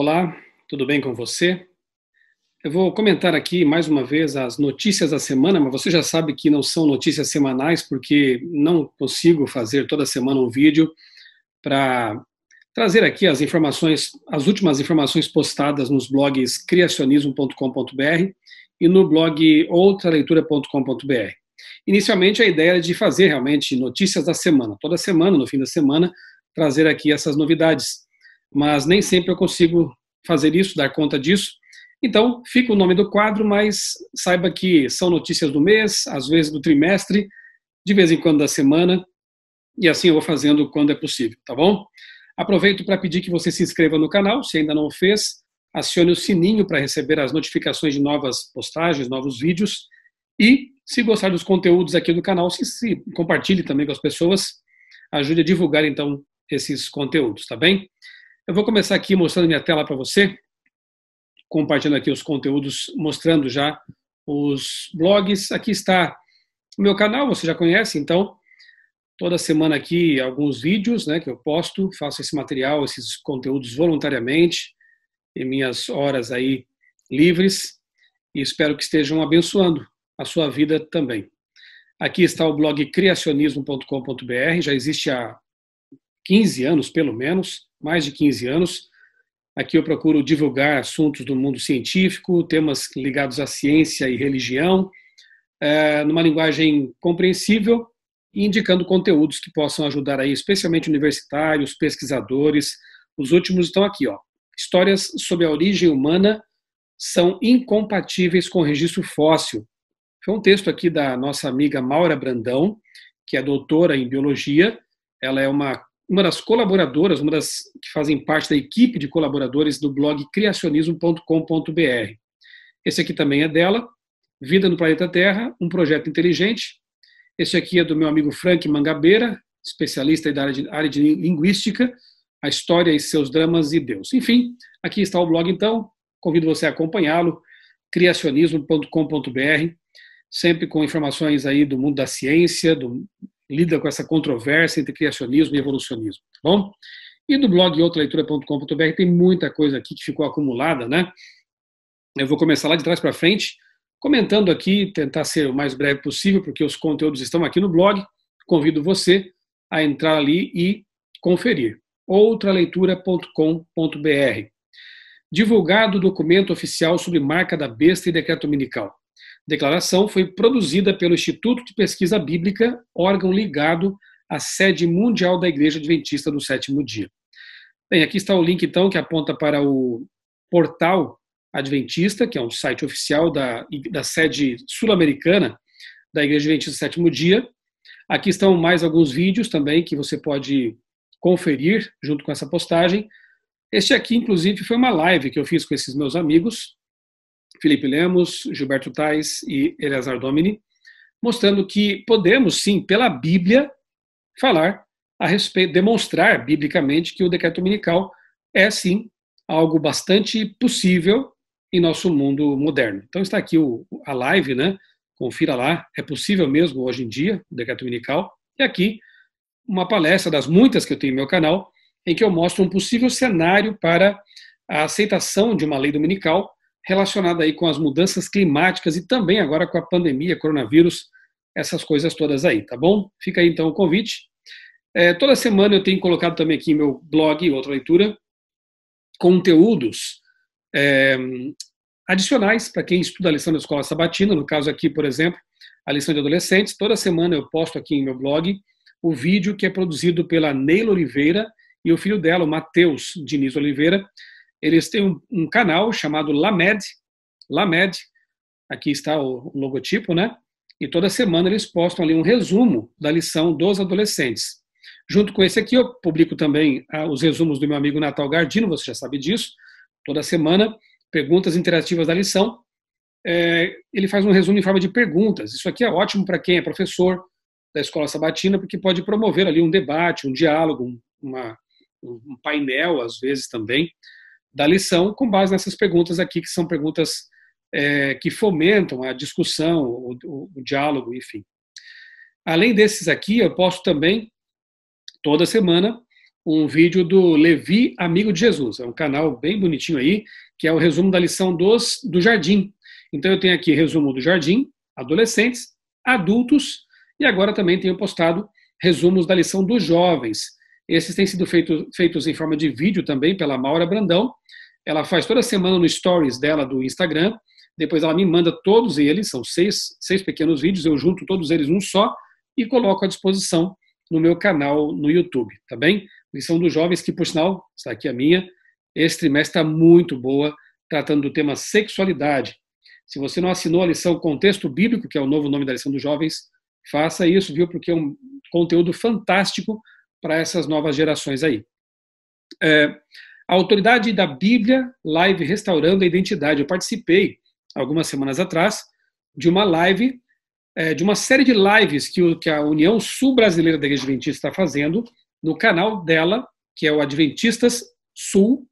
Olá, tudo bem com você? Eu vou comentar aqui mais uma vez as notícias da semana, mas você já sabe que não são notícias semanais, porque não consigo fazer toda semana um vídeo para trazer aqui as informações, as últimas informações postadas nos blogs criacionismo.com.br e no blog outraleitura.com.br. Inicialmente a ideia era de fazer realmente notícias da semana, toda semana, no fim da semana, trazer aqui essas novidades mas nem sempre eu consigo fazer isso, dar conta disso. Então, fica o nome do quadro, mas saiba que são notícias do mês, às vezes do trimestre, de vez em quando da semana, e assim eu vou fazendo quando é possível, tá bom? Aproveito para pedir que você se inscreva no canal, se ainda não fez, acione o sininho para receber as notificações de novas postagens, novos vídeos, e se gostar dos conteúdos aqui do canal, se, se compartilhe também com as pessoas, ajude a divulgar então esses conteúdos, tá bem? Eu vou começar aqui mostrando minha tela para você, compartilhando aqui os conteúdos, mostrando já os blogs. Aqui está o meu canal, você já conhece, então toda semana aqui alguns vídeos, né, que eu posto, faço esse material, esses conteúdos voluntariamente em minhas horas aí livres e espero que estejam abençoando a sua vida também. Aqui está o blog criacionismo.com.br, já existe há 15 anos, pelo menos, mais de 15 anos. Aqui eu procuro divulgar assuntos do mundo científico, temas ligados à ciência e religião, eh, numa linguagem compreensível indicando conteúdos que possam ajudar aí, especialmente universitários, pesquisadores. Os últimos estão aqui, ó. Histórias sobre a origem humana são incompatíveis com o registro fóssil. Foi um texto aqui da nossa amiga Maura Brandão, que é doutora em biologia. Ela é uma uma das colaboradoras, uma das que fazem parte da equipe de colaboradores do blog criacionismo.com.br. Esse aqui também é dela, Vida no Planeta Terra, um projeto inteligente. Esse aqui é do meu amigo Frank Mangabeira, especialista da área de, área de linguística, a história e seus dramas e Deus. Enfim, aqui está o blog então, convido você a acompanhá-lo, criacionismo.com.br, sempre com informações aí do mundo da ciência, do lida com essa controvérsia entre criacionismo e evolucionismo, tá bom? E do blog outraleitura.com.br tem muita coisa aqui que ficou acumulada, né? Eu vou começar lá de trás para frente, comentando aqui, tentar ser o mais breve possível, porque os conteúdos estão aqui no blog. Convido você a entrar ali e conferir. outraleitura.com.br. Divulgado o documento oficial sobre marca da besta e decreto dominical declaração foi produzida pelo Instituto de Pesquisa Bíblica, órgão ligado à sede mundial da Igreja Adventista do Sétimo Dia. Bem, aqui está o link então que aponta para o portal Adventista, que é um site oficial da, da sede sul-americana da Igreja Adventista do Sétimo Dia. Aqui estão mais alguns vídeos também que você pode conferir junto com essa postagem. Este aqui, inclusive, foi uma live que eu fiz com esses meus amigos Felipe Lemos, Gilberto Tais e Eleazar Domini, mostrando que podemos sim, pela Bíblia, falar a respeito, demonstrar biblicamente que o decreto dominical é sim algo bastante possível em nosso mundo moderno. Então está aqui o, a live, né? Confira lá, é possível mesmo hoje em dia o decreto dominical. E aqui uma palestra das muitas que eu tenho no meu canal, em que eu mostro um possível cenário para a aceitação de uma lei dominical relacionada aí com as mudanças climáticas e também agora com a pandemia, coronavírus, essas coisas todas aí, tá bom? Fica aí então o convite. É, toda semana eu tenho colocado também aqui meu blog, outra leitura, conteúdos é, adicionais para quem estuda a lição da escola sabatina, no caso aqui, por exemplo, a lição de adolescentes. Toda semana eu posto aqui em meu blog o vídeo que é produzido pela Neila Oliveira e o filho dela, o Matheus Diniz Oliveira, eles têm um, um canal chamado Lamed, Lamed, aqui está o, o logotipo, né? E toda semana eles postam ali um resumo da lição dos adolescentes. Junto com esse aqui, eu publico também ah, os resumos do meu amigo Natal Gardino, você já sabe disso. Toda semana, perguntas interativas da lição. É, ele faz um resumo em forma de perguntas. Isso aqui é ótimo para quem é professor da escola sabatina, porque pode promover ali um debate, um diálogo, uma, um painel, às vezes também, da lição com base nessas perguntas aqui, que são perguntas é, que fomentam a discussão, o, o, o, diálogo, enfim. Além desses aqui, eu posto também, toda semana, um vídeo do Levi Amigo de Jesus. É um canal bem bonitinho aí, que é o resumo da lição dos, do jardim. Então, eu tenho aqui resumo do jardim, adolescentes, adultos, e agora também tenho postado resumos da lição dos jovens. Esses têm sido feito, feitos em forma de vídeo também pela Maura Brandão. Ela faz toda semana no stories dela do Instagram. Depois ela me manda todos eles, são seis, seis pequenos vídeos, eu junto todos eles num só e coloco à disposição no meu canal no YouTube, tá bem? Lição dos Jovens, que por sinal, está aqui a minha, esse trimestre está muito boa, tratando do tema sexualidade. Se você não assinou a lição Contexto Bíblico, que é o novo nome da lição dos jovens, faça isso, viu? Porque é um conteúdo fantástico para essas novas gerações aí. É, a autoridade da Bíblia, live Restaurando a Identidade. Eu participei, algumas semanas atrás, de uma live, é, de uma série de lives que, o, que a União Sul-Brasileira da Igreja Adventista está fazendo no canal dela, que é o Adventistas Sul.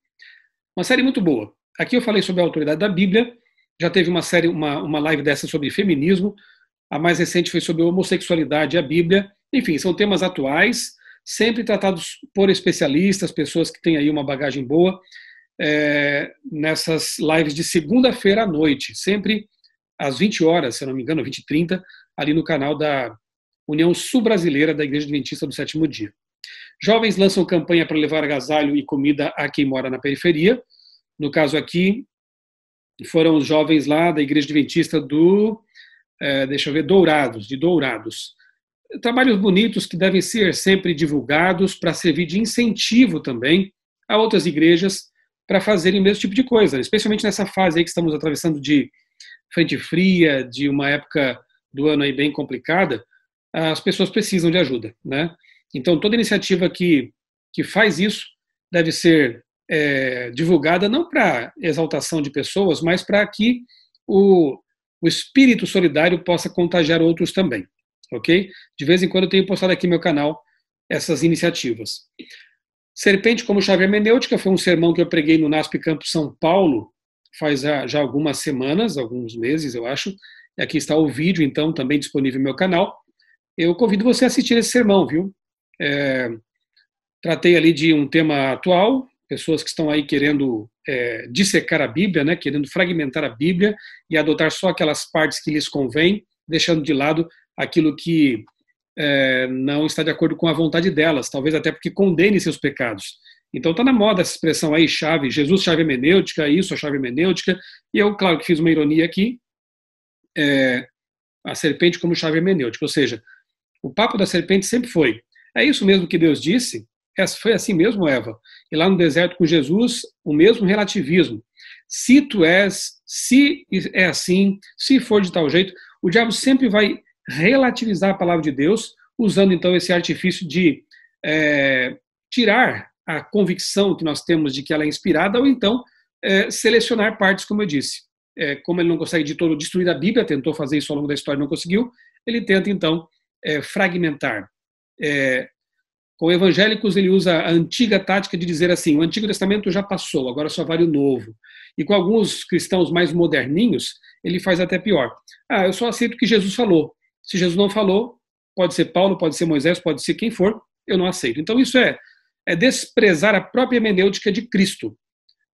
Uma série muito boa. Aqui eu falei sobre a autoridade da Bíblia, já teve uma série, uma, uma live dessa sobre feminismo, a mais recente foi sobre homossexualidade e a Bíblia. Enfim, são temas atuais sempre tratados por especialistas, pessoas que têm aí uma bagagem boa, é, nessas lives de segunda-feira à noite, sempre às 20 horas, se não me engano, 20 e 30, ali no canal da União Sul-Brasileira da Igreja Adventista do Sétimo Dia. Jovens lançam campanha para levar agasalho e comida a quem mora na periferia. No caso aqui, foram os jovens lá da Igreja Adventista do, é, deixa eu ver, Dourados, de Dourados. Trabalhos bonitos que devem ser sempre divulgados para servir de incentivo também a outras igrejas para fazerem o mesmo tipo de coisa, né? especialmente nessa fase aí que estamos atravessando de frente fria, de uma época do ano aí bem complicada, as pessoas precisam de ajuda, né? Então toda iniciativa que que faz isso deve ser é, divulgada não para exaltação de pessoas, mas para que o, o espírito solidário possa contagiar outros também ok? De vez em quando eu tenho postado aqui no meu canal essas iniciativas. Serpente como chave hermenêutica foi um sermão que eu preguei no NASP Campo São Paulo faz ah, já algumas semanas, alguns meses, eu acho. Aqui está o vídeo, então, também disponível no meu canal. Eu convido você a assistir esse sermão, viu? É, tratei ali de um tema atual, pessoas que estão aí querendo é, dissecar a Bíblia, né, querendo fragmentar a Bíblia e adotar só aquelas partes que lhes convém, deixando de lado aquilo que é, não está de acordo com a vontade delas, talvez até porque condene seus pecados. Então está na moda essa expressão aí, chave, Jesus, chave hermenêutica, isso, a chave hermenêutica. E eu, claro que fiz uma ironia aqui, é, a serpente como chave hermenêutica, ou seja, o papo da serpente sempre foi, é isso mesmo que Deus disse? É, foi assim mesmo, Eva. E lá no deserto com Jesus, o mesmo relativismo. Se tu és, se é assim, se for de tal jeito, o diabo sempre vai relativizar a palavra de Deus, usando então esse artifício de é, tirar a convicção que nós temos de que ela é inspirada, ou então é, selecionar partes, como eu disse. É, como ele não consegue de todo destruir a Bíblia, tentou fazer isso ao longo da história, não conseguiu, ele tenta então é, fragmentar. É, com evangélicos, ele usa a antiga tática de dizer assim: o Antigo Testamento já passou, agora só vale o Novo. E com alguns cristãos mais moderninhos, ele faz até pior. Ah, eu só aceito o que Jesus falou, se Jesus não falou, pode ser Paulo, pode ser Moisés, pode ser quem for, eu não aceito. Então isso é, é desprezar a própria hermenêutica de Cristo.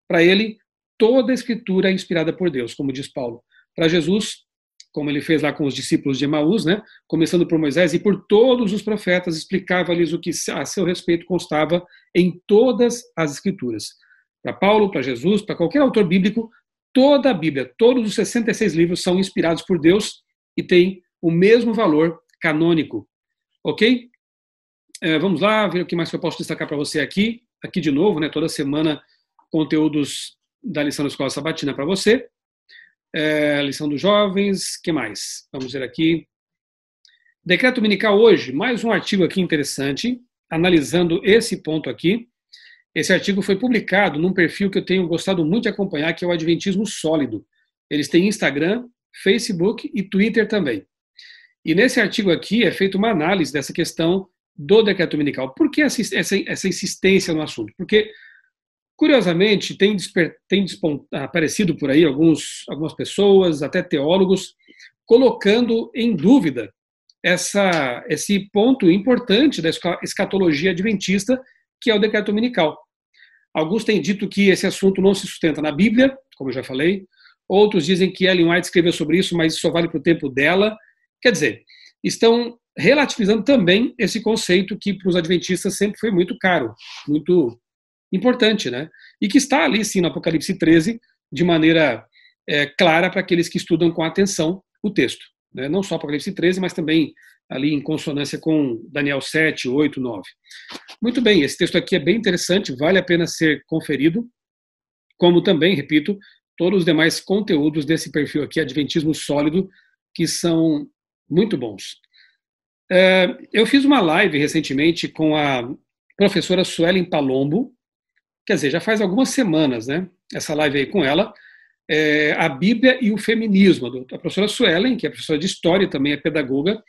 Para ele, toda a escritura é inspirada por Deus, como diz Paulo. Para Jesus, como ele fez lá com os discípulos de Emaús, né? começando por Moisés e por todos os profetas, explicava-lhes o que a seu respeito constava em todas as escrituras. Para Paulo, para Jesus, para qualquer autor bíblico, toda a Bíblia, todos os 66 livros são inspirados por Deus e têm o mesmo valor canônico. Ok? É, vamos lá, ver o que mais que eu posso destacar para você aqui. Aqui de novo, né, toda semana, conteúdos da lição da Escola Sabatina para você. É, lição dos jovens, que mais? Vamos ver aqui. Decreto Dominical hoje, mais um artigo aqui interessante, analisando esse ponto aqui. Esse artigo foi publicado num perfil que eu tenho gostado muito de acompanhar, que é o Adventismo Sólido. Eles têm Instagram, Facebook e Twitter também. E nesse artigo aqui é feita uma análise dessa questão do decreto dominical. Por que essa, essa, essa insistência no assunto? Porque, curiosamente, tem, desper, tem aparecido por aí alguns, algumas pessoas, até teólogos, colocando em dúvida essa, esse ponto importante da escatologia adventista, que é o decreto dominical. Alguns têm dito que esse assunto não se sustenta na Bíblia, como eu já falei. Outros dizem que Ellen White escreveu sobre isso, mas isso só vale para o tempo dela Quer dizer, estão relativizando também esse conceito que para os adventistas sempre foi muito caro, muito importante, né? E que está ali, sim, no Apocalipse 13, de maneira é, clara para aqueles que estudam com atenção o texto. Né? Não só Apocalipse 13, mas também ali em consonância com Daniel 7, 8, 9. Muito bem, esse texto aqui é bem interessante, vale a pena ser conferido, como também, repito, todos os demais conteúdos desse perfil aqui, Adventismo Sólido, que são muito bons. É, eu fiz uma live recentemente com a professora Suelen Palombo, quer dizer, já faz algumas semanas, né? Essa live aí com ela, é a Bíblia e o Feminismo. A professora Suelen, que é professora de História e também é pedagoga,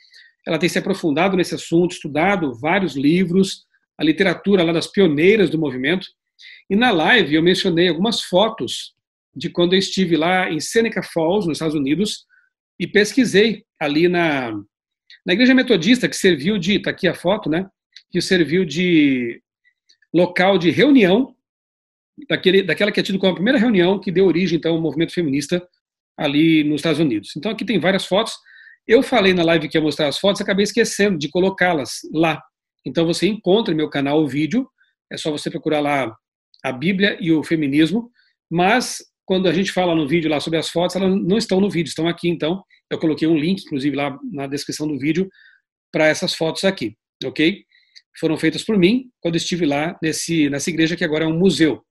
ela tem se aprofundado nesse assunto, estudado vários livros, a literatura lá das pioneiras do movimento. E na live eu mencionei algumas fotos de quando eu estive lá em Seneca Falls, nos Estados Unidos, e pesquisei ali na, na igreja metodista que serviu de, tá aqui a foto, né? Que serviu de local de reunião daquele, daquela que é tido como a primeira reunião que deu origem então ao movimento feminista ali nos Estados Unidos. Então aqui tem várias fotos. Eu falei na live que ia mostrar as fotos, acabei esquecendo de colocá-las lá. Então você encontra em meu canal o vídeo, é só você procurar lá a Bíblia e o feminismo, mas quando a gente fala no vídeo lá sobre as fotos, elas não estão no vídeo, estão aqui. Então, eu coloquei um link, inclusive, lá na descrição do vídeo, para essas fotos aqui, ok? Foram feitas por mim quando estive lá nesse, nessa igreja que agora é um museu.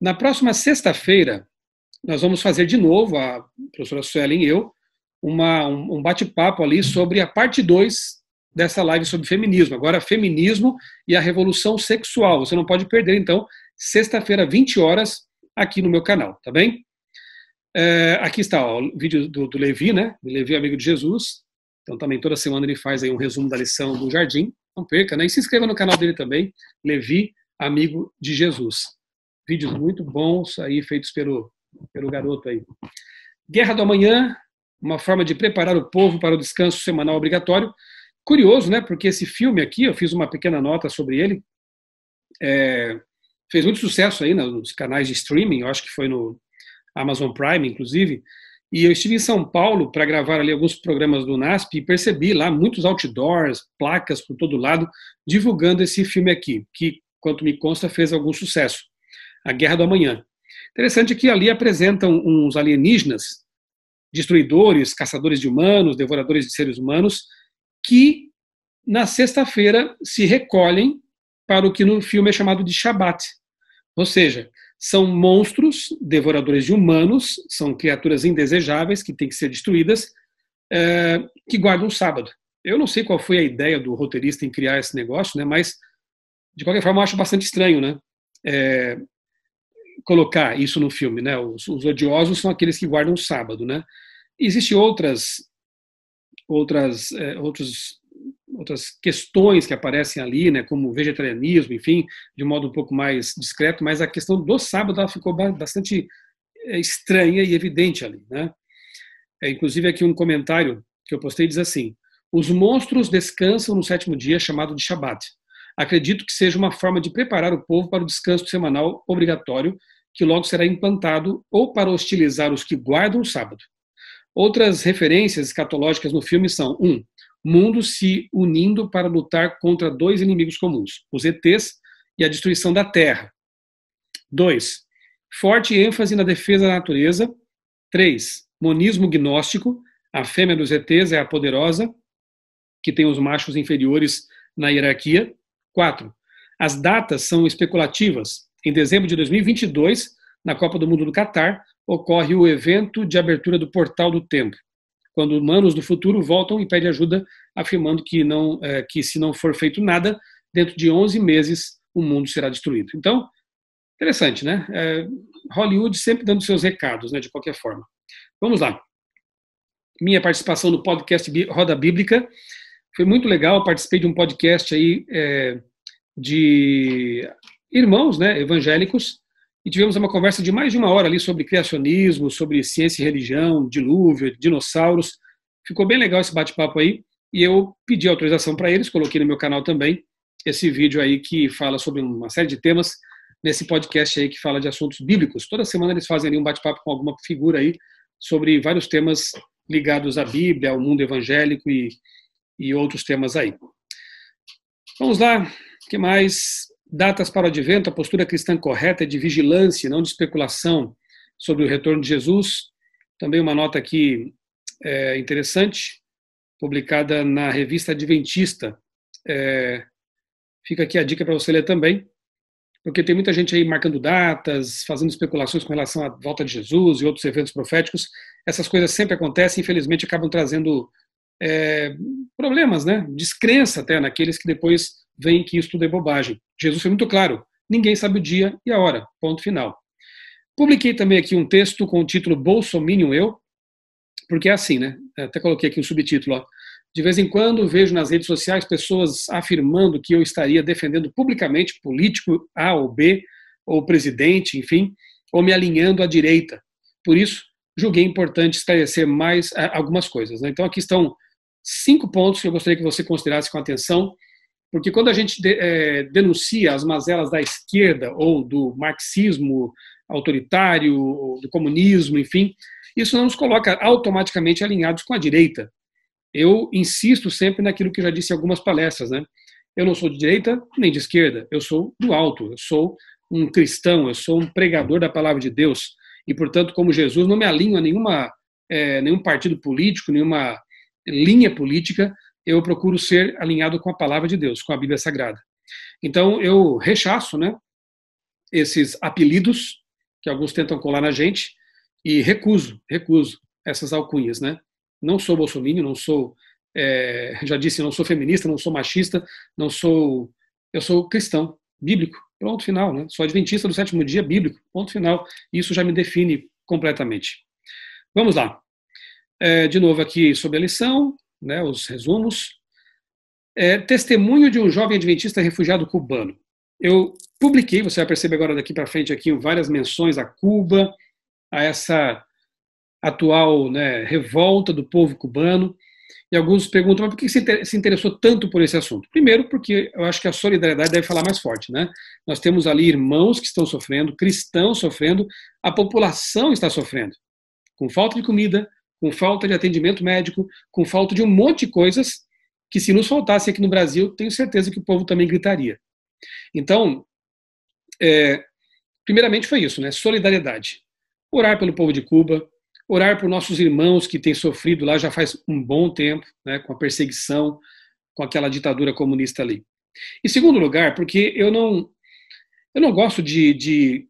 Na próxima sexta-feira, nós vamos fazer de novo, a professora Suelen e eu, uma, um bate-papo ali sobre a parte 2 dessa live sobre feminismo. Agora, feminismo e a revolução sexual. Você não pode perder, então, sexta-feira, 20 horas, aqui no meu canal, tá bem? É, aqui está ó, o vídeo do, do, Levi, né? Levi, é amigo de Jesus. Então também toda semana ele faz aí um resumo da lição do jardim. Não perca, né? E se inscreva no canal dele também, Levi, amigo de Jesus. Vídeos muito bons aí feitos pelo, pelo garoto aí. Guerra do Amanhã, uma forma de preparar o povo para o descanso semanal obrigatório. Curioso, né? Porque esse filme aqui, eu fiz uma pequena nota sobre ele. É, fez muito sucesso aí né, nos canais de streaming, eu acho que foi no Amazon Prime, inclusive. E eu estive em São Paulo para gravar ali alguns programas do NASP e percebi lá muitos outdoors, placas por todo lado, divulgando esse filme aqui, que, quanto me consta, fez algum sucesso. A Guerra do Amanhã. Interessante que ali apresentam uns alienígenas, destruidores, caçadores de humanos, devoradores de seres humanos, que na sexta-feira se recolhem para o que no filme é chamado de Shabat. Ou seja, são monstros, devoradores de humanos, são criaturas indesejáveis que têm que ser destruídas, é, que guardam o sábado. Eu não sei qual foi a ideia do roteirista em criar esse negócio, né, mas de qualquer forma eu acho bastante estranho né, é, colocar isso no filme. Né, os, os, odiosos são aqueles que guardam o sábado. Né. Existem outras, outras, é, outros outras questões que aparecem ali, né, como vegetarianismo, enfim, de um modo um pouco mais discreto, mas a questão do sábado ela ficou bastante eh, estranha e evidente ali. Né? É, inclusive, aqui um comentário que eu postei diz assim: Os monstros descansam no sétimo dia, chamado de Shabat. Acredito que seja uma forma de preparar o povo para o descanso semanal obrigatório, que logo será implantado, ou para hostilizar os que guardam o sábado. Outras referências escatológicas no filme são: 1. Um, mundo se unindo para lutar contra dois inimigos comuns, os ETs e a destruição da Terra. 2. Forte ênfase na defesa da natureza. 3. Monismo gnóstico. A fêmea dos ETs é a poderosa, que tem os machos inferiores na hierarquia. 4. As datas são especulativas. Em dezembro de 2022, na Copa do Mundo do Catar, ocorre o evento de abertura do Portal do Tempo quando humanos do futuro voltam e pedem ajuda, afirmando que, não, é, que se não for feito nada, dentro de 11 meses o mundo será destruído. Então, interessante, né? É, Hollywood sempre dando seus recados, né, de qualquer forma. Vamos lá. Minha participação no podcast Roda Bíblica foi muito legal. participei de um podcast aí é, de irmãos, né, evangélicos, e tivemos uma conversa de mais de uma hora ali sobre criacionismo, sobre ciência e religião, dilúvio, dinossauros. Ficou bem legal esse bate-papo aí e eu pedi autorização para eles, coloquei no meu canal também esse vídeo aí que fala sobre uma série de temas nesse podcast aí que fala de assuntos bíblicos. Toda semana eles fazem ali um bate-papo com alguma figura aí sobre vários temas ligados à Bíblia, ao mundo evangélico e, e outros temas aí. Vamos lá, o que mais? Datas para o advento, a postura cristã correta é de vigilância, não de especulação sobre o retorno de Jesus. Também uma nota aqui é, interessante, publicada na revista Adventista. É, fica aqui a dica para você ler também, porque tem muita gente aí marcando datas, fazendo especulações com relação à volta de Jesus e outros eventos proféticos. Essas coisas sempre acontecem, infelizmente acabam trazendo é, problemas, né? Descrença até naqueles que depois veem que isso tudo é bobagem. Jesus foi muito claro: ninguém sabe o dia e a hora. Ponto final. Publiquei também aqui um texto com o título Bolsominion Eu, porque é assim, né? Até coloquei aqui um subtítulo. Ó. De vez em quando vejo nas redes sociais pessoas afirmando que eu estaria defendendo publicamente político A ou B, ou presidente, enfim, ou me alinhando à direita. Por isso, julguei importante esclarecer mais eh, algumas coisas. Né? Então, aqui estão cinco pontos que eu gostaria que você considerasse com atenção porque quando a gente de, é, denuncia as mazelas da esquerda ou do marxismo autoritário, do comunismo, enfim, isso não nos coloca automaticamente alinhados com a direita. Eu insisto sempre naquilo que já disse em algumas palestras, né? Eu não sou de direita nem de esquerda, eu sou do alto, eu sou um cristão, eu sou um pregador da palavra de Deus e, portanto, como Jesus, não me alinho a nenhuma, é, nenhum partido político, nenhuma linha política, eu procuro ser alinhado com a palavra de Deus, com a Bíblia Sagrada. Então, eu rechaço né, esses apelidos que alguns tentam colar na gente e recuso, recuso essas alcunhas. Né? Não sou Bolsoninho, não sou, é, já disse, não sou feminista, não sou machista, não sou, eu sou cristão, bíblico, ponto final. Né? Sou adventista do sétimo dia, bíblico, ponto final. Isso já me define completamente. Vamos lá. É, de novo aqui sobre a lição, né, os resumos, é Testemunho de um Jovem Adventista Refugiado Cubano. Eu publiquei, você vai perceber agora daqui para frente aqui várias menções a Cuba, a essa atual né, revolta do povo cubano. E alguns perguntam, mas por que se interessou tanto por esse assunto? Primeiro, porque eu acho que a solidariedade deve falar mais forte, né? Nós temos ali irmãos que estão sofrendo, cristãos sofrendo, a população está sofrendo, com falta de comida, com falta de atendimento médico, com falta de um monte de coisas que, se nos faltasse aqui no Brasil, tenho certeza que o povo também gritaria. Então, é, primeiramente foi isso, né? Solidariedade. Orar pelo povo de Cuba, orar por nossos irmãos que têm sofrido lá já faz um bom tempo, né? Com a perseguição, com aquela ditadura comunista ali. Em segundo lugar, porque eu não eu não gosto de, de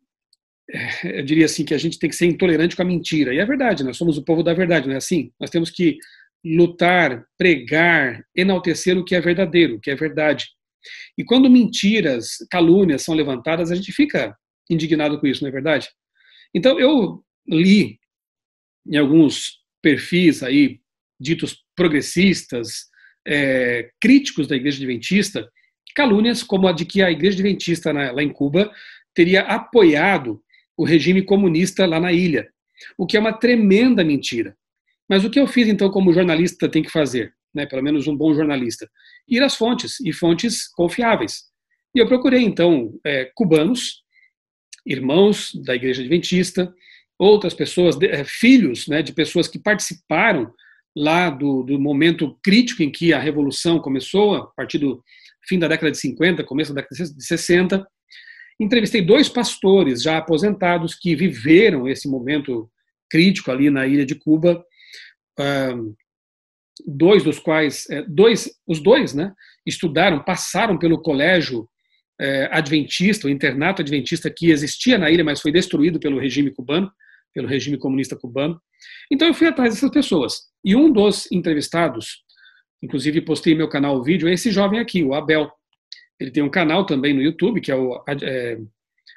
eu diria assim, que a gente tem que ser intolerante com a mentira. E é verdade, nós somos o povo da verdade, não é assim? Nós temos que lutar, pregar, enaltecer o que é verdadeiro, o que é verdade. E quando mentiras, calúnias são levantadas, a gente fica indignado com isso, não é verdade? Então, eu li em alguns perfis aí, ditos progressistas, é, críticos da Igreja Adventista, calúnias como a de que a Igreja Adventista na, lá em Cuba teria apoiado o regime comunista lá na ilha, o que é uma tremenda mentira. Mas o que eu fiz então como jornalista tem que fazer, né, pelo menos um bom jornalista? Ir às fontes, e fontes confiáveis. E eu procurei então é, cubanos, irmãos da Igreja Adventista, outras pessoas, é, filhos né, de pessoas que participaram lá do, do, momento crítico em que a revolução começou, a partir do fim da década de 50, começo da década de 60. Entrevistei dois pastores já aposentados que viveram esse momento crítico ali na ilha de Cuba, dois dos quais, eh, dois, os dois, né, estudaram, passaram pelo colégio eh, adventista, o internato adventista que existia na ilha, mas foi destruído pelo regime cubano, pelo regime comunista cubano. Então eu fui atrás dessas pessoas. E um dos entrevistados, inclusive postei meu canal o vídeo, é esse jovem aqui, o Abel, ele tem um canal também no YouTube, que é o é,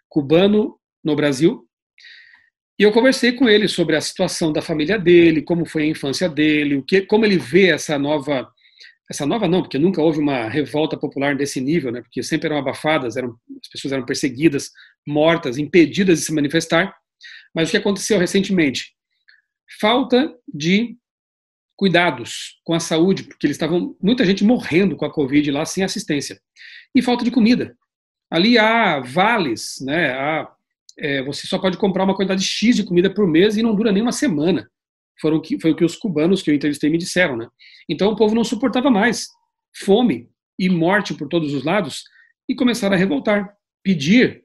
Cubano no Brasil. E eu conversei com ele sobre a situação da família dele, como foi a infância dele, o que, como ele vê essa nova essa nova não, porque nunca houve uma revolta popular desse nível, né? Porque sempre eram abafadas, eram, as pessoas eram perseguidas, mortas, impedidas de se manifestar. Mas o que aconteceu recentemente? Falta de cuidados com a saúde, porque eles estavam muita gente morrendo com a Covid lá sem assistência e falta de comida. Ali há vales, né? Há, é, você só pode comprar uma quantidade X de comida por mês e não dura nem uma semana. Foram que, foi o que os cubanos que eu entrevistei me disseram, né? Então o povo não suportava mais fome e morte por todos os lados e começaram a revoltar, pedir,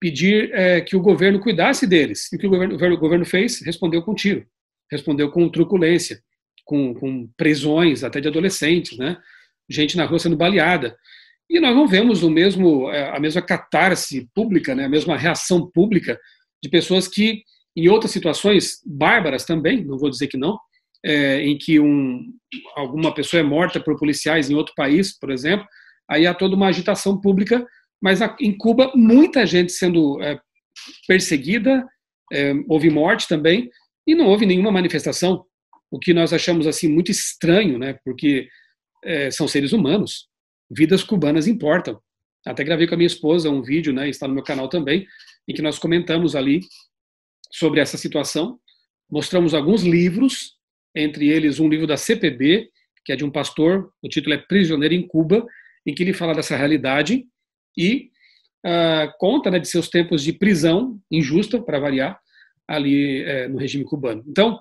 pedir é, que o governo cuidasse deles. E o que o governo, o governo fez? Respondeu com tiro, respondeu com truculência, com, com, prisões até de adolescentes, né? Gente na rua sendo baleada. E nós não vemos o mesmo, é, a mesma catarse pública, né, a mesma reação pública de pessoas que, em outras situações bárbaras também, não vou dizer que não, é, em que um, alguma pessoa é morta por policiais em outro país, por exemplo, aí há toda uma agitação pública, mas em Cuba muita gente sendo é, perseguida, é, houve morte também, e não houve nenhuma manifestação, o que nós achamos assim muito estranho, né, porque é, são seres humanos, vidas cubanas importam. Até gravei com a minha esposa um vídeo, né, está no meu canal também, em que nós comentamos ali sobre essa situação. Mostramos alguns livros, entre eles um livro da CPB, que é de um pastor, o título é Prisioneiro em Cuba, em que ele fala dessa realidade e ah, conta né, de seus tempos de prisão injusta, para variar, ali eh, no regime cubano. Então,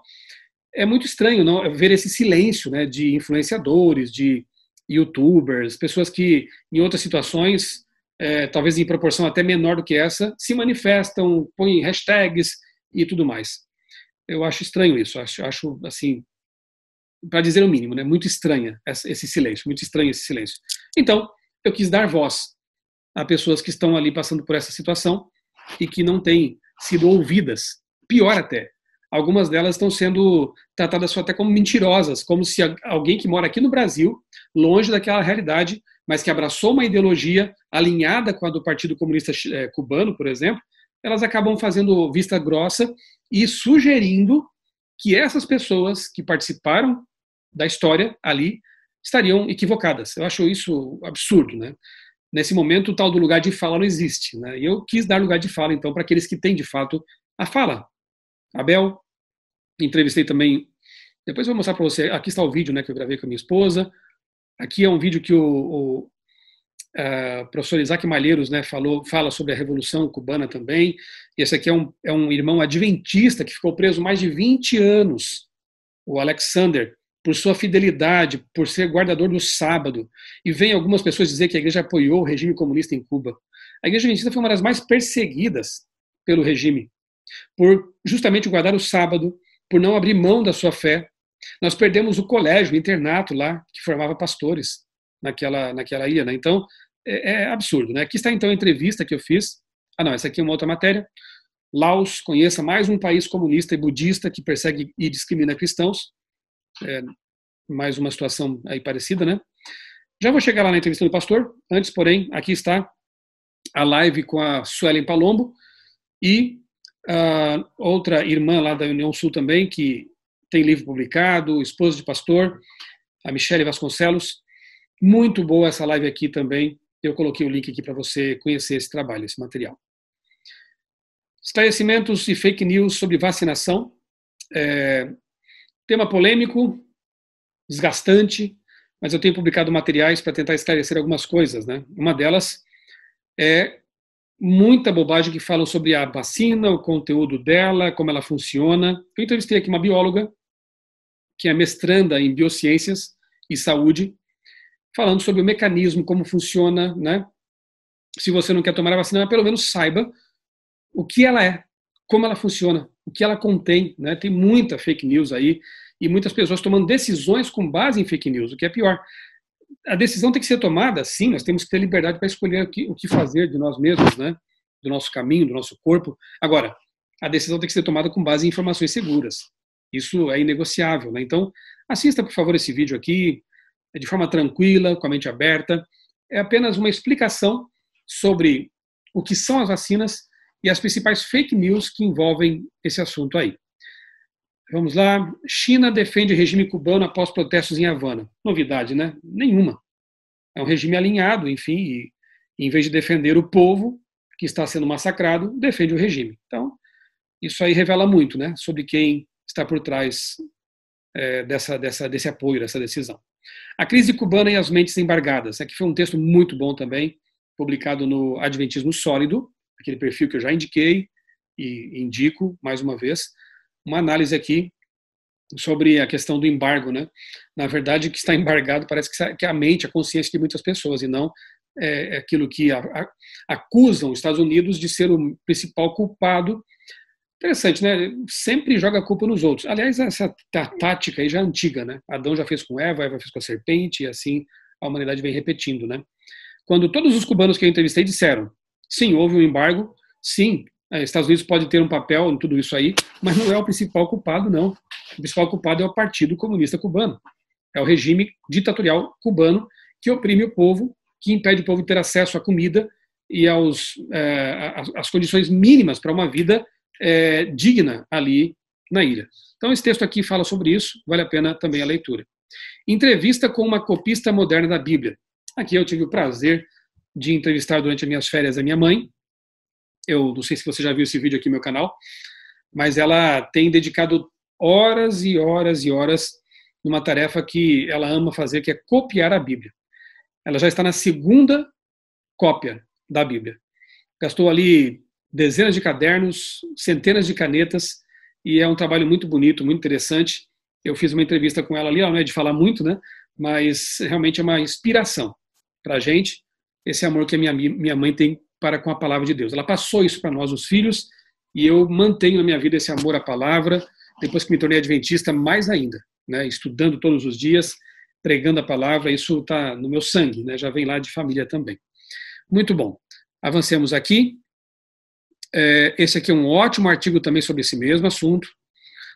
é muito estranho não, ver esse silêncio né, de influenciadores, de youtubers, pessoas que em outras situações, é, talvez em proporção até menor do que essa, se manifestam, põem hashtags e tudo mais. Eu acho estranho isso, acho, acho assim, para dizer o mínimo, né, muito estranha esse silêncio, muito estranho esse silêncio. Então, eu quis dar voz a pessoas que estão ali passando por essa situação e que não têm sido ouvidas, pior até, algumas delas estão sendo tratadas até como mentirosas, como se alguém que mora aqui no Brasil, longe daquela realidade, mas que abraçou uma ideologia alinhada com a do Partido Comunista eh, Cubano, por exemplo, elas acabam fazendo vista grossa e sugerindo que essas pessoas que participaram da história ali estariam equivocadas. Eu acho isso absurdo, né? Nesse momento, o tal do lugar de fala não existe, né? E eu quis dar lugar de fala, então, para aqueles que têm de fato a fala, Abel. Entrevistei também. Depois eu vou mostrar para você. Aqui está o vídeo né, que eu gravei com a minha esposa. Aqui é um vídeo que o, o uh, professor Isaac Malheiros né, falou, fala sobre a Revolução Cubana também. Esse aqui é um, é um irmão adventista que ficou preso mais de 20 anos, o Alexander, por sua fidelidade, por ser guardador do sábado. E vem algumas pessoas dizer que a igreja apoiou o regime comunista em Cuba. A igreja adventista foi uma das mais perseguidas pelo regime por justamente guardar o sábado, por não abrir mão da sua fé. Nós perdemos o colégio, o internato lá, que formava pastores naquela, naquela ilha. Né? Então, é, é absurdo. Né? Aqui está então a entrevista que eu fiz. Ah, não, essa aqui é uma outra matéria. Laos, conheça mais um país comunista e budista que persegue e discrimina cristãos. É, mais uma situação aí parecida, né? Já vou chegar lá na entrevista do pastor. Antes, porém, aqui está a live com a Suelen Palombo e Uh, outra irmã lá da União Sul também, que tem livro publicado, esposa de pastor, a Michele Vasconcelos. Muito boa essa live aqui também. Eu coloquei o link aqui para você conhecer esse trabalho, esse material. Esclarecimentos e fake news sobre vacinação. É, tema polêmico, desgastante, mas eu tenho publicado materiais para tentar esclarecer algumas coisas. Né? Uma delas é muita bobagem que falam sobre a vacina, o conteúdo dela, como ela funciona. Eu entrevistei aqui uma bióloga, que é mestranda em biociências e saúde, falando sobre o mecanismo, como funciona, né? Se você não quer tomar a vacina, pelo menos saiba o que ela é, como ela funciona, o que ela contém, né? Tem muita fake news aí e muitas pessoas tomando decisões com base em fake news, o que é pior a decisão tem que ser tomada, sim, nós temos que ter liberdade para escolher o que, o que fazer de nós mesmos, né? do nosso caminho, do nosso corpo. Agora, a decisão tem que ser tomada com base em informações seguras. Isso é inegociável. Né? Então, assista, por favor, esse vídeo aqui, de forma tranquila, com a mente aberta. É apenas uma explicação sobre o que são as vacinas e as principais fake news que envolvem esse assunto aí. Vamos lá. China defende regime cubano após protestos em Havana. Novidade, né? Nenhuma. É um regime alinhado, enfim, e em vez de defender o povo que está sendo massacrado, defende o regime. Então, isso aí revela muito, né, sobre quem está por trás é, dessa, dessa, desse apoio, dessa decisão. A crise cubana e as mentes embargadas. Aqui né, foi um texto muito bom também, publicado no Adventismo Sólido, aquele perfil que eu já indiquei e indico mais uma vez uma análise aqui sobre a questão do embargo, né? Na verdade, o que está embargado parece que é a mente, a consciência de muitas pessoas e não é, é, aquilo que a, a, acusam os Estados Unidos de ser o principal culpado. Interessante, né? Sempre joga a culpa nos outros. Aliás, essa tá, tática aí já é antiga, né? Adão já fez com Eva, Eva fez com a serpente e assim a humanidade vem repetindo, né? Quando todos os cubanos que eu entrevistei disseram, sim, houve um embargo, sim, é, Estados Unidos pode ter um papel em tudo isso aí, mas não é o principal culpado, não. O principal culpado é o Partido Comunista Cubano. É o regime ditatorial cubano que oprime o povo, que impede o povo de ter acesso à comida e aos, é, às condições mínimas para uma vida é, digna ali na ilha. Então, esse texto aqui fala sobre isso, vale a pena também a leitura. Entrevista com uma copista moderna da Bíblia. Aqui eu tive o prazer de entrevistar durante as minhas férias a minha mãe, eu não sei se você já viu esse vídeo aqui no meu canal, mas ela tem dedicado horas e horas e horas numa tarefa que ela ama fazer, que é copiar a Bíblia. Ela já está na segunda cópia da Bíblia. Gastou ali dezenas de cadernos, centenas de canetas, e é um trabalho muito bonito, muito interessante. Eu fiz uma entrevista com ela ali, ela não é de falar muito, né? Mas realmente é uma inspiração para a gente, esse amor que a minha, minha mãe tem para com a palavra de Deus. Ela passou isso para nós, os filhos, e eu mantenho na minha vida esse amor à palavra, depois que me tornei adventista, mais ainda, né? estudando todos os dias, pregando a palavra, isso está no meu sangue, né? já vem lá de família também. Muito bom. Avancemos aqui. É, esse aqui é um ótimo artigo também sobre esse mesmo assunto.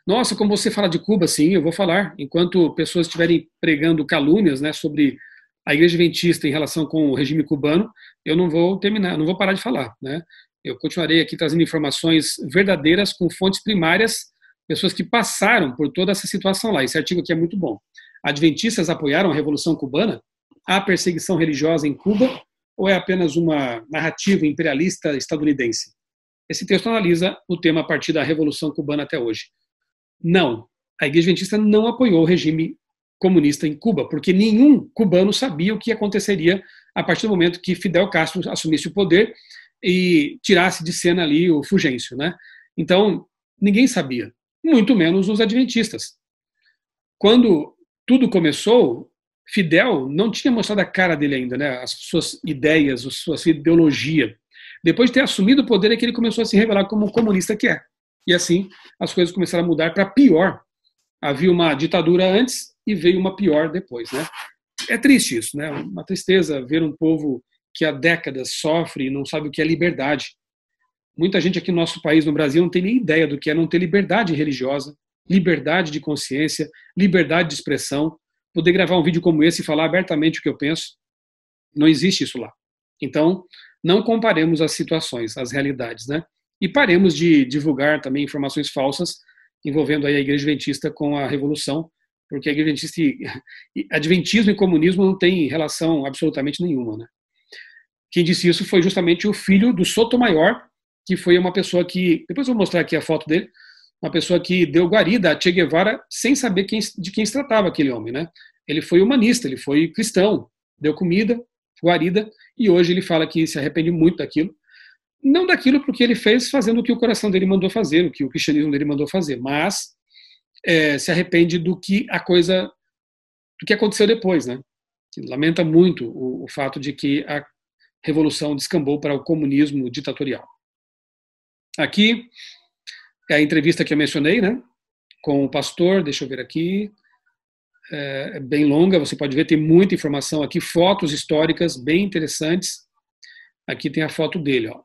Nossa, como você fala de Cuba, sim, eu vou falar. Enquanto pessoas estiverem pregando calúnias né, sobre a igreja adventista em relação com o regime cubano, eu não vou terminar, não vou parar de falar, né? Eu continuarei aqui trazendo informações verdadeiras com fontes primárias, pessoas que passaram por toda essa situação lá. Esse artigo aqui é muito bom. Adventistas apoiaram a Revolução Cubana? Há perseguição religiosa em Cuba ou é apenas uma narrativa imperialista estadunidense? Esse texto analisa o tema a partir da Revolução Cubana até hoje. Não, a Igreja Adventista não apoiou o regime comunista em Cuba, porque nenhum cubano sabia o que aconteceria a partir do momento que Fidel Castro assumisse o poder e tirasse de cena ali o Fulgêncio, né? Então, ninguém sabia, muito menos os adventistas. Quando tudo começou, Fidel não tinha mostrado a cara dele ainda, né? As suas ideias, a sua ideologia. Depois de ter assumido o poder é que ele começou a se revelar como um comunista que é. E assim, as coisas começaram a mudar para pior. Havia uma ditadura antes, e veio uma pior depois, né? É triste isso, né? Uma tristeza ver um povo que há décadas sofre e não sabe o que é liberdade. Muita gente aqui no nosso país, no Brasil, não tem nem ideia do que é não ter liberdade religiosa, liberdade de consciência, liberdade de expressão, poder gravar um vídeo como esse e falar abertamente o que eu penso. Não existe isso lá. Então, não comparemos as situações, as realidades, né? E paremos de divulgar também informações falsas envolvendo aí a Igreja Adventista com a Revolução, porque adventismo e comunismo não têm relação absolutamente nenhuma. Né? Quem disse isso foi justamente o filho do Sotomayor, que foi uma pessoa que, depois eu vou mostrar aqui a foto dele, uma pessoa que deu guarida a Che Guevara sem saber quem, de quem se tratava aquele homem. Né? Ele foi humanista, ele foi cristão, deu comida, guarida, e hoje ele fala que se arrepende muito daquilo. Não daquilo porque ele fez fazendo o que o coração dele mandou fazer, o que o cristianismo dele mandou fazer, mas é, se arrepende do que a coisa, do que aconteceu depois, né? Lamenta muito o, o fato de que a revolução descambou para o comunismo ditatorial. Aqui é a entrevista que eu mencionei, né? Com o pastor, deixa eu ver aqui. É, é bem longa, você pode ver, tem muita informação aqui, fotos históricas bem interessantes. Aqui tem a foto dele, ó.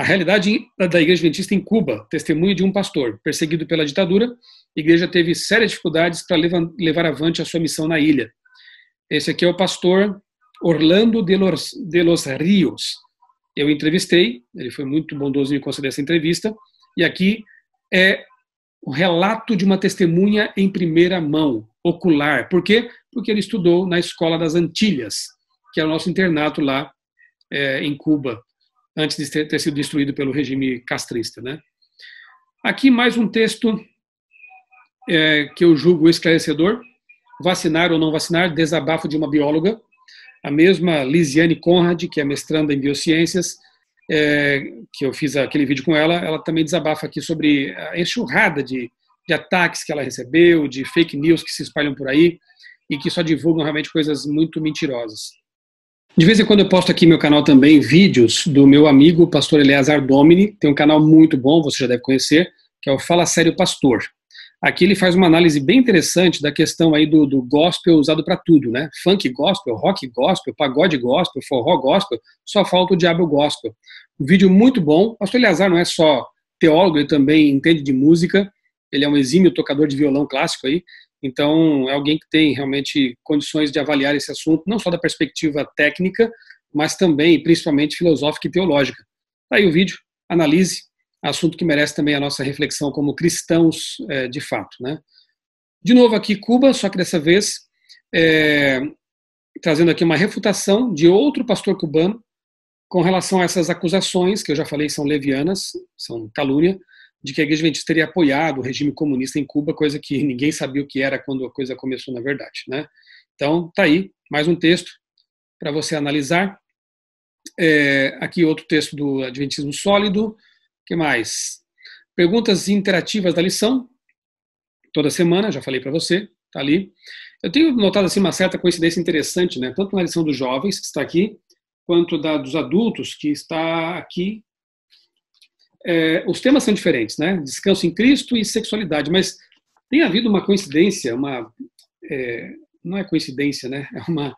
A realidade da Igreja Adventista em Cuba, testemunho de um pastor perseguido pela ditadura, a igreja teve sérias dificuldades para levar avante a sua missão na ilha. Esse aqui é o pastor Orlando de los, de los Rios. Eu entrevistei, ele foi muito bondoso em me conceder essa entrevista, e aqui é o relato de uma testemunha em primeira mão, ocular. Por quê? Porque ele estudou na Escola das Antilhas, que é o nosso internato lá é, em Cuba antes de ter, sido destruído pelo regime castrista. Né? Aqui mais um texto é, que eu julgo esclarecedor, Vacinar ou Não Vacinar, Desabafo de uma Bióloga, a mesma Lisiane Conrad, que é mestranda em Biociências, é, que eu fiz aquele vídeo com ela, ela também desabafa aqui sobre a enxurrada de, de ataques que ela recebeu, de fake news que se espalham por aí e que só divulgam realmente coisas muito mentirosas. De vez em quando eu posto aqui no meu canal também vídeos do meu amigo, pastor Eleazar Domini. Tem um canal muito bom, você já deve conhecer, que é o Fala Sério Pastor. Aqui ele faz uma análise bem interessante da questão aí do, do gospel usado para tudo, né? Funk gospel, rock gospel, pagode gospel, forró gospel, só falta o diabo gospel. Um vídeo muito bom. Pastor Eleazar não é só teólogo, ele também entende de música, ele é um exímio tocador de violão clássico aí, então, é alguém que tem realmente condições de avaliar esse assunto, não só da perspectiva técnica, mas também, principalmente, filosófica e teológica. Está aí o vídeo, analise, assunto que merece também a nossa reflexão como cristãos é, de fato. Né? De novo aqui Cuba, só que dessa vez é, trazendo aqui uma refutação de outro pastor cubano com relação a essas acusações, que eu já falei são levianas, são calúnia, de que a Igreja Adventista teria apoiado o regime comunista em Cuba, coisa que ninguém sabia o que era quando a coisa começou, na verdade. Né? Então, tá aí mais um texto para você analisar. É, aqui outro texto do Adventismo Sólido. que mais? Perguntas interativas da lição. Toda semana, já falei para você, tá ali. Eu tenho notado assim, uma certa coincidência interessante, né? tanto na lição dos jovens, que está aqui, quanto da dos adultos, que está aqui é, os temas são diferentes, né? Descanso em Cristo e sexualidade, mas tem havido uma coincidência, uma é, não é coincidência, né? É uma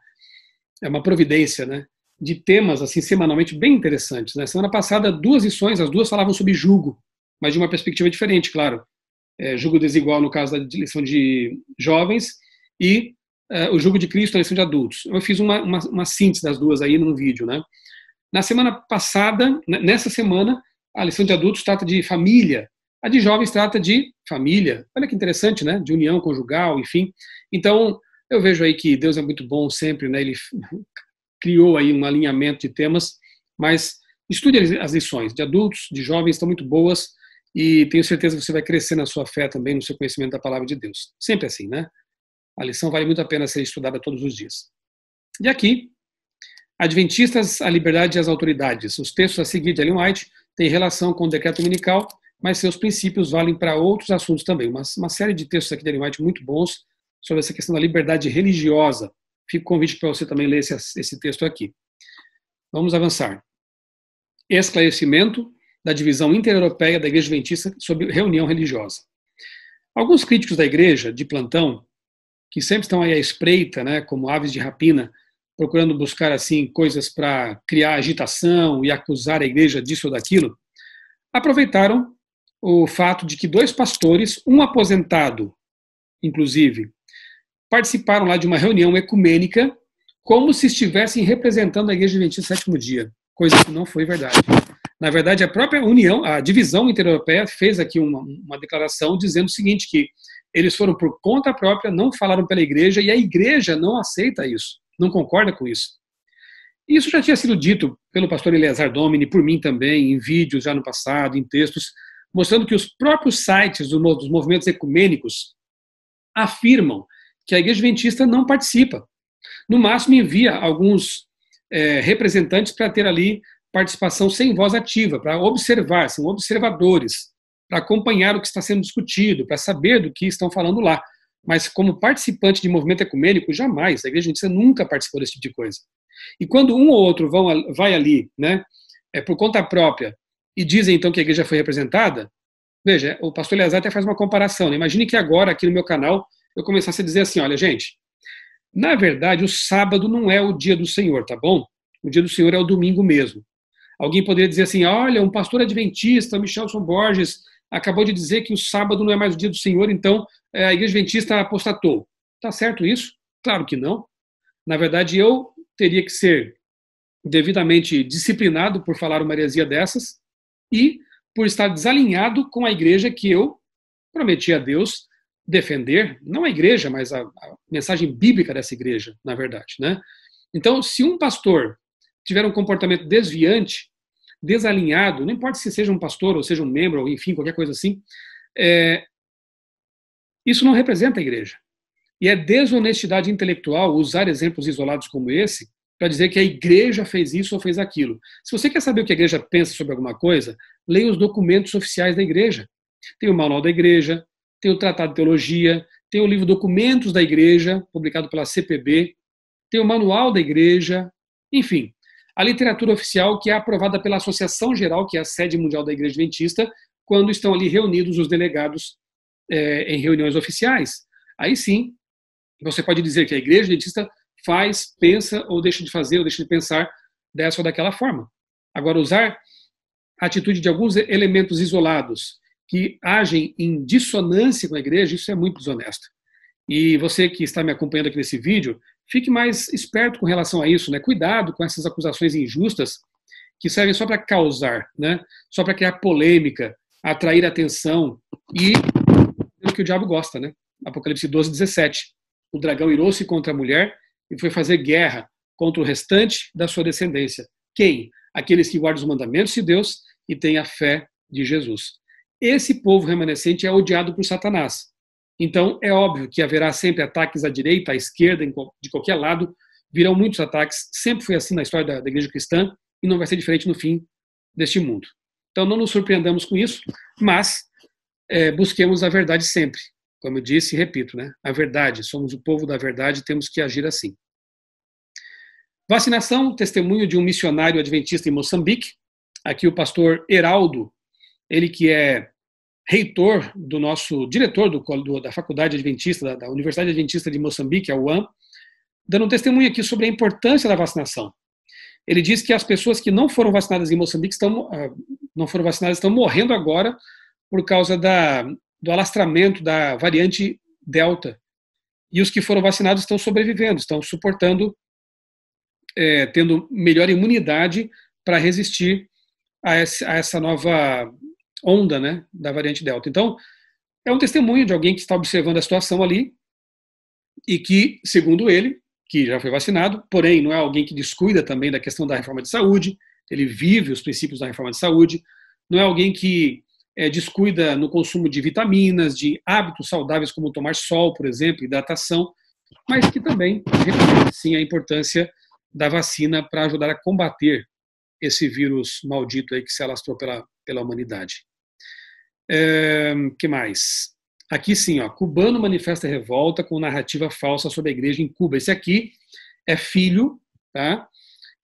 é uma providência, né? De temas assim semanalmente bem interessantes. Né? Semana passada duas lições, as duas falavam sobre julgo, mas de uma perspectiva diferente, claro. É, julgo desigual no caso da lição de jovens e é, o julgo de Cristo na lição de adultos. Eu fiz uma, uma, uma síntese das duas aí num vídeo, né? Na semana passada, né, nessa semana, a ah, lição de adultos trata de família, a de jovens trata de família. Olha que interessante, né? De união conjugal, enfim. Então, eu vejo aí que Deus é muito bom sempre, né? Ele criou aí um alinhamento de temas, mas estude as lições de adultos, de jovens, estão muito boas e tenho certeza que você vai crescer na sua fé também, no seu conhecimento da palavra de Deus. Sempre assim, né? A lição vale muito a pena ser estudada todos os dias. E aqui, Adventistas, a liberdade e as autoridades. Os textos a seguir de Ellen White tem relação com o decreto dominical, mas seus princípios valem para outros assuntos também. Uma, uma série de textos aqui de White muito bons sobre essa questão da liberdade religiosa. Fico convite para você também ler esse, esse texto aqui. Vamos avançar. Esclarecimento da divisão intereuropeia da Igreja Adventista sobre reunião religiosa. Alguns críticos da Igreja, de plantão, que sempre estão aí à espreita, né, como aves de rapina, procurando buscar assim coisas para criar agitação e acusar a igreja disso ou daquilo, aproveitaram o fato de que dois pastores, um aposentado, inclusive, participaram lá de uma reunião ecumênica, como se estivessem representando a Igreja Adventista do Sétimo Dia, coisa que não foi verdade. Na verdade, a própria União, a divisão intereuropeia, fez aqui uma, uma declaração dizendo o seguinte, que eles foram por conta própria, não falaram pela igreja, e a igreja não aceita isso não concorda com isso. Isso já tinha sido dito pelo pastor Eleazar Domini, por mim também, em vídeos já no passado, em textos, mostrando que os próprios sites dos movimentos ecumênicos afirmam que a Igreja Adventista não participa. No máximo, envia alguns é, representantes para ter ali participação sem voz ativa, para observar, são observadores, para acompanhar o que está sendo discutido, para saber do que estão falando lá. Mas como participante de movimento ecumênico, jamais. A Igreja adventista nunca participou desse tipo de coisa. E quando um ou outro vão, vai ali, né, é por conta própria, e dizem então que a Igreja foi representada, veja, o pastor Eleazar até faz uma comparação. Né? Imagine que agora, aqui no meu canal, eu começasse a dizer assim: olha, gente, na verdade, o sábado não é o dia do Senhor, tá bom? O dia do Senhor é o domingo mesmo. Alguém poderia dizer assim: olha, um pastor adventista, Michelson Borges, acabou de dizer que o sábado não é mais o dia do Senhor, então eh, a igreja adventista apostatou. Está certo isso? Claro que não. Na verdade, eu teria que ser devidamente disciplinado por falar uma heresia dessas e por estar desalinhado com a igreja que eu prometi a Deus defender, não a igreja, mas a, a mensagem bíblica dessa igreja, na verdade, né? Então, se um pastor tiver um comportamento desviante, desalinhado, não importa se seja um pastor ou seja um membro, ou enfim, qualquer coisa assim, é, isso não representa a igreja. E é desonestidade intelectual usar exemplos isolados como esse para dizer que a igreja fez isso ou fez aquilo. Se você quer saber o que a igreja pensa sobre alguma coisa, leia os documentos oficiais da igreja. Tem o Manual da Igreja, tem o Tratado de Teologia, tem o livro Documentos da Igreja, publicado pela CPB, tem o Manual da Igreja, enfim, a literatura oficial que é aprovada pela Associação Geral, que é a sede mundial da Igreja Adventista, quando estão ali reunidos os delegados é, em reuniões oficiais. Aí sim, você pode dizer que a Igreja Adventista faz, pensa ou deixa de fazer ou deixa de pensar dessa ou daquela forma. Agora, usar a atitude de alguns elementos isolados que agem em dissonância com a igreja, isso é muito desonesto. E você que está me acompanhando aqui nesse vídeo, fique mais esperto com relação a isso, né? Cuidado com essas acusações injustas que servem só para causar, né? Só para criar polêmica, atrair atenção e o que o diabo gosta, né? Apocalipse 12, 17. O dragão irou-se contra a mulher e foi fazer guerra contra o restante da sua descendência. Quem? Aqueles que guardam os mandamentos de Deus e têm a fé de Jesus. Esse povo remanescente é odiado por Satanás. Então, é óbvio que haverá sempre ataques à direita, à esquerda, de qualquer lado, virão muitos ataques, sempre foi assim na história da, igreja cristã, e não vai ser diferente no fim deste mundo. Então, não nos surpreendamos com isso, mas é, busquemos a verdade sempre. Como eu disse e repito, né? a verdade, somos o povo da verdade e temos que agir assim. Vacinação, testemunho de um missionário adventista em Moçambique. Aqui o pastor Heraldo, ele que é reitor do nosso diretor do, do, da Faculdade Adventista, da, da Universidade Adventista de Moçambique, a UAM, dando um testemunho aqui sobre a importância da vacinação. Ele diz que as pessoas que não foram vacinadas em Moçambique estão, ah, não foram vacinadas estão morrendo agora por causa da, do alastramento da variante Delta. E os que foram vacinados estão sobrevivendo, estão suportando, é, tendo melhor imunidade para resistir a, a essa nova onda né, da variante Delta. Então, é um testemunho de alguém que está observando a situação ali e que, segundo ele, que já foi vacinado, porém não é alguém que descuida também da questão da reforma de saúde, ele vive os princípios da reforma de saúde, não é alguém que é, descuida no consumo de vitaminas, de hábitos saudáveis como tomar sol, por exemplo, hidratação, mas que também reconhece sim a importância da vacina para ajudar a combater esse vírus maldito aí que se alastrou pela, pela humanidade. É, que mais? Aqui sim, ó, cubano manifesta revolta com narrativa falsa sobre a igreja em Cuba. Esse aqui é filho, tá?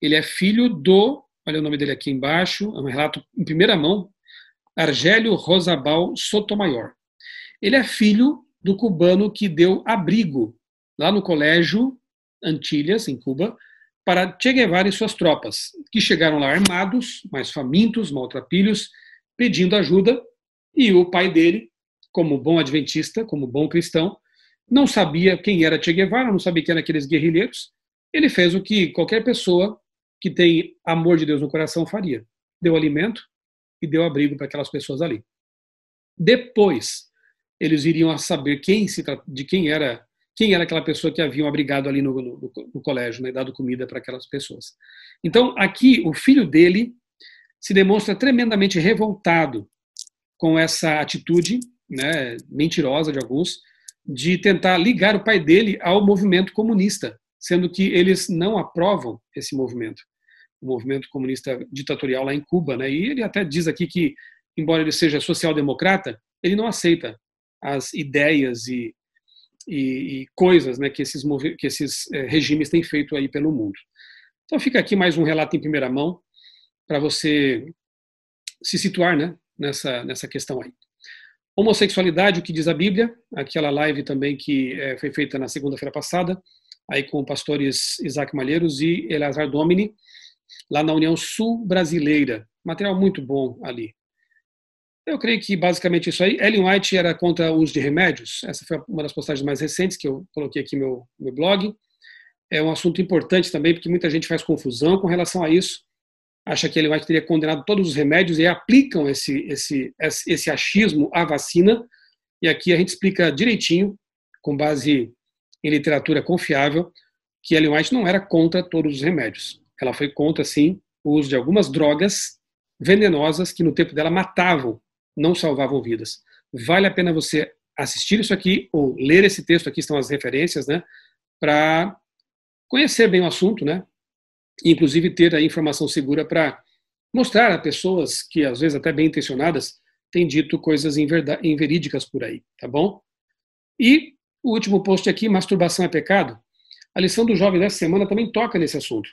Ele é filho do, olha o nome dele aqui embaixo, é um relato em primeira mão, Argélio Rosabal Sotomayor. Ele é filho do cubano que deu abrigo lá no colégio Antilhas, em Cuba, para Che Guevara e suas tropas, que chegaram lá armados, mas famintos, maltrapilhos, pedindo ajuda e o pai dele, como bom adventista, como bom cristão, não sabia quem era Che Guevara, não sabia quem eram aqueles guerrilheiros. Ele fez o que qualquer pessoa que tem amor de Deus no coração faria: deu alimento e deu abrigo para aquelas pessoas ali. Depois, eles iriam a saber quem se, de quem era quem era aquela pessoa que haviam abrigado ali no, no, no colégio, né, dado comida para aquelas pessoas. Então, aqui, o filho dele se demonstra tremendamente revoltado com essa atitude né, mentirosa de alguns de tentar ligar o pai dele ao movimento comunista, sendo que eles não aprovam esse movimento, o movimento comunista ditatorial lá em Cuba. Né? E ele até diz aqui que, embora ele seja social-democrata, ele não aceita as ideias e, e, e coisas né, que esses, que esses eh, regimes têm feito aí pelo mundo. Então fica aqui mais um relato em primeira mão para você se situar, né? nessa, nessa questão aí. Homossexualidade, o que diz a Bíblia, aquela live também que é, foi feita na segunda-feira passada, aí com pastores Isaac Malheiros e Eleazar Domini, lá na União Sul Brasileira. Material muito bom ali. Eu creio que basicamente isso aí. Ellen White era contra o uso de remédios. Essa foi uma das postagens mais recentes que eu coloquei aqui no meu, meu blog. É um assunto importante também, porque muita gente faz confusão com relação a isso acha que ele vai teria condenado todos os remédios e aplicam esse, esse, esse achismo à vacina. E aqui a gente explica direitinho, com base em literatura confiável, que Ellen White não era contra todos os remédios. Ela foi contra, sim, o uso de algumas drogas venenosas que no tempo dela matavam, não salvavam vidas. Vale a pena você assistir isso aqui ou ler esse texto, aqui estão as referências, né, para conhecer bem o assunto, né, inclusive ter a informação segura para mostrar a pessoas que às vezes até bem intencionadas têm dito coisas inverídicas por aí, tá bom? E o último post aqui, masturbação é pecado. A lição do jovem dessa semana também toca nesse assunto.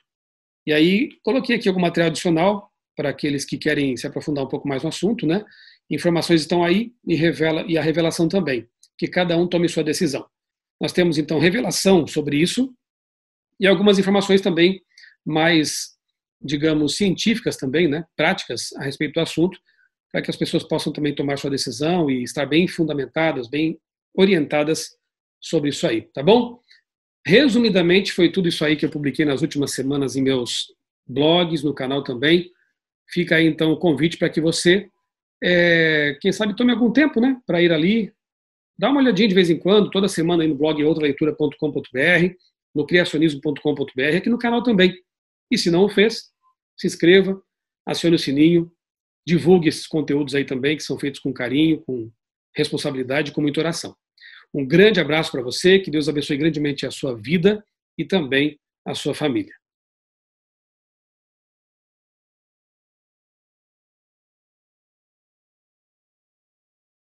E aí coloquei aqui algum material adicional para aqueles que querem se aprofundar um pouco mais no assunto, né? Informações estão aí e revela e a revelação também, que cada um tome sua decisão. Nós temos então revelação sobre isso e algumas informações também mais, digamos, científicas também, né, práticas a respeito do assunto, para que as pessoas possam também tomar sua decisão e estar bem fundamentadas, bem orientadas sobre isso aí, tá bom? Resumidamente, foi tudo isso aí que eu publiquei nas últimas semanas em meus blogs, no canal também. Fica aí então o convite para que você, é, quem sabe, tome algum tempo, né, para ir ali, dá uma olhadinha de vez em quando, toda semana aí no blog outraleitura.com.br, no criacionismo.com.br, aqui no canal também. E se não o fez, se inscreva, acione o sininho, divulgue esses conteúdos aí também, que são feitos com carinho, com responsabilidade, com muita oração. Um grande abraço para você, que Deus abençoe grandemente a sua vida e também a sua família.